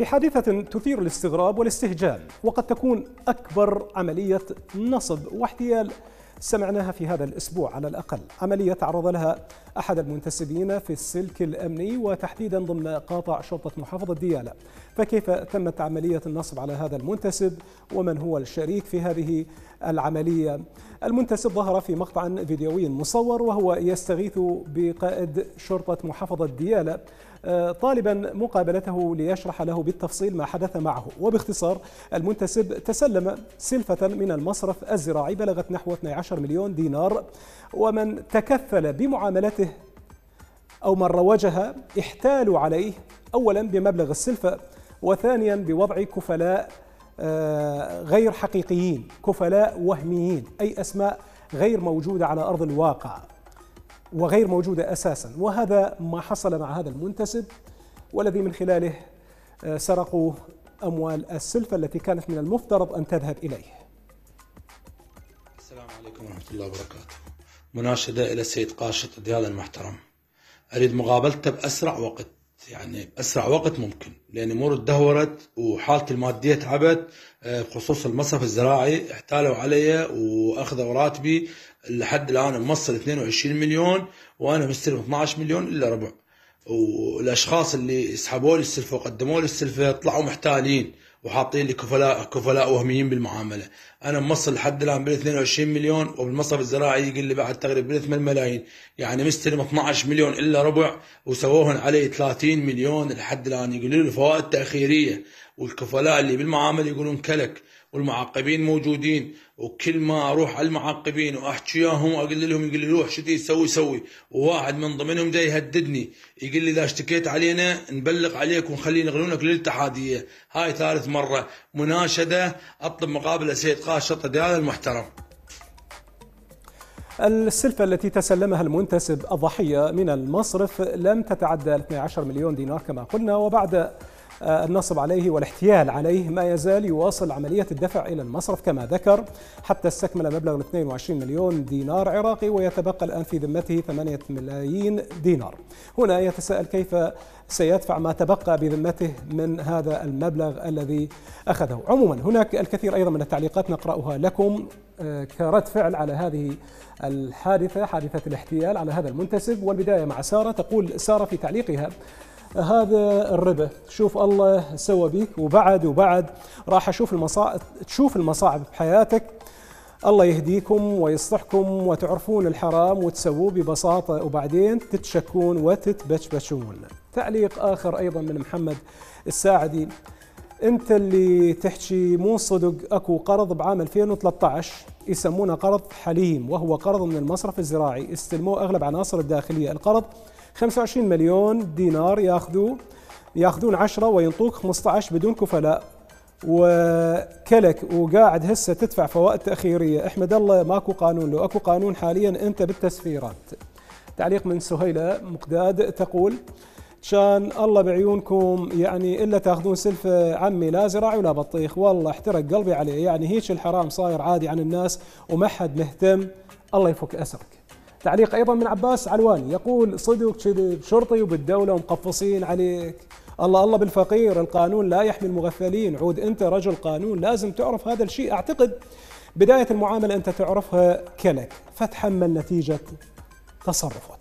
في حادثة تثير الاستغراب والاستهجان وقد تكون أكبر عملية نصب واحتيال سمعناها في هذا الأسبوع على الأقل عملية تعرض لها أحد المنتسبين في السلك الأمني وتحديدا ضمن قاطع شرطة محافظة ديالى فكيف تمت عملية النصب على هذا المنتسب ومن هو الشريك في هذه العملية المنتسب ظهر في مقطع فيديوي مصور وهو يستغيث بقائد شرطة محافظة ديالى آه، طالبا مقابلته ليشرح له بالتفصيل ما حدث معه وباختصار المنتسب تسلم سلفة من المصرف الزراعي بلغت نحو 12 مليون دينار ومن تكفل بمعاملته أو من روجها احتالوا عليه أولا بمبلغ السلفة وثانيا بوضع كفلاء آه، غير حقيقيين كفلاء وهميين أي أسماء غير موجودة على أرض الواقع وغير موجودة أساسا وهذا ما حصل مع هذا المنتسب والذي من خلاله آه، سرقوا أموال السلفة التي كانت من المفترض أن تذهب إليه السلام عليكم ورحمة الله وبركاته مناشدة إلى السيد قاشط ديال المحترم أريد مقابلته بأسرع وقت يعني باسرع وقت ممكن لان امور تدهورت وحالتي الماديه تعبت بخصوص آه، المصرف الزراعي احتالوا علي واخذوا راتبي لحد الان موصل 22 مليون وانا مستلم 12 مليون الا ربع والاشخاص اللي يسحبوا لي السلفه وقدموا لي السلفه طلعوا محتالين وحاطين لي كفلاء كفلاء وهميين بالمعامله انا موصل لحد الان بال 22 مليون وبالمصرف الزراعي يقول لي بعد تقريبا بال 8 ملايين يعني مستلم 12 مليون الا ربع وسووهن علي 30 مليون لحد الان يقولوا لي فوائد تاخيريه والكفلاء اللي بالمعامل يقولون كلك والمعاقبين موجودين وكل ما اروح على المعاقبين واحكي وياهم واقول لهم يقول لي روح شتي سوي سوي وواحد من ضمنهم جاي يهددني يقول لي اذا اشتكيت علينا نبلغ عليك ونخليه يغلونك للاتحاديه هاي ثالث مره مناشده اطلب مقابله سيد إلقاء الشطط هذا المحترم السلفة التي تسلمها المنتسب الضحية من المصرف لم تتعدى 12 مليون دينار كما قلنا وبعد آه، النصب عليه والاحتيال عليه ما يزال يواصل عملية الدفع إلى المصرف كما ذكر حتى استكمل مبلغ 22 مليون دينار عراقي ويتبقى الآن في ذمته 8 ملايين دينار هنا يتساءل كيف سيدفع ما تبقى بذمته من هذا المبلغ الذي أخذه عموما هناك الكثير أيضا من التعليقات نقرأها لكم آه، كرد فعل على هذه الحادثة حادثة الاحتيال على هذا المنتسب والبداية مع سارة تقول سارة في تعليقها هذا الربا شوف الله سوى بيك وبعد وبعد راح أشوف المصاعب تشوف المصاعب بحياتك الله يهديكم ويصلحكم وتعرفون الحرام وتسووه ببساطة وبعدين تتشكون وتتبشبشون تعليق آخر أيضا من محمد الساعدي أنت اللي تحكي مو صدق أكو قرض بعام 2013 يسمونه قرض حليم وهو قرض من المصرف الزراعي استلموه أغلب عناصر الداخلية القرض 25 مليون دينار ياخذوا ياخذون 10 وينطوك 15 بدون كفلاء وكلك وقاعد هسه تدفع فوائد تاخيريه احمد الله ماكو قانون لو اكو قانون حاليا انت بالتسفيرات تعليق من سهيله مقداد تقول شان الله بعيونكم يعني الا تاخذون سلفه عمي لا زراعي ولا بطيخ والله احترق قلبي عليه يعني هيك الحرام صاير عادي عن الناس وما حد مهتم الله يفك اسرك تعليق ايضا من عباس علواني يقول صدق كذب شرطي وبالدوله ومقفصين عليك الله الله بالفقير القانون لا يحمي المغفلين عود انت رجل قانون لازم تعرف هذا الشيء اعتقد بدايه المعامله انت تعرفها كلك فتحمل نتيجه تصرفك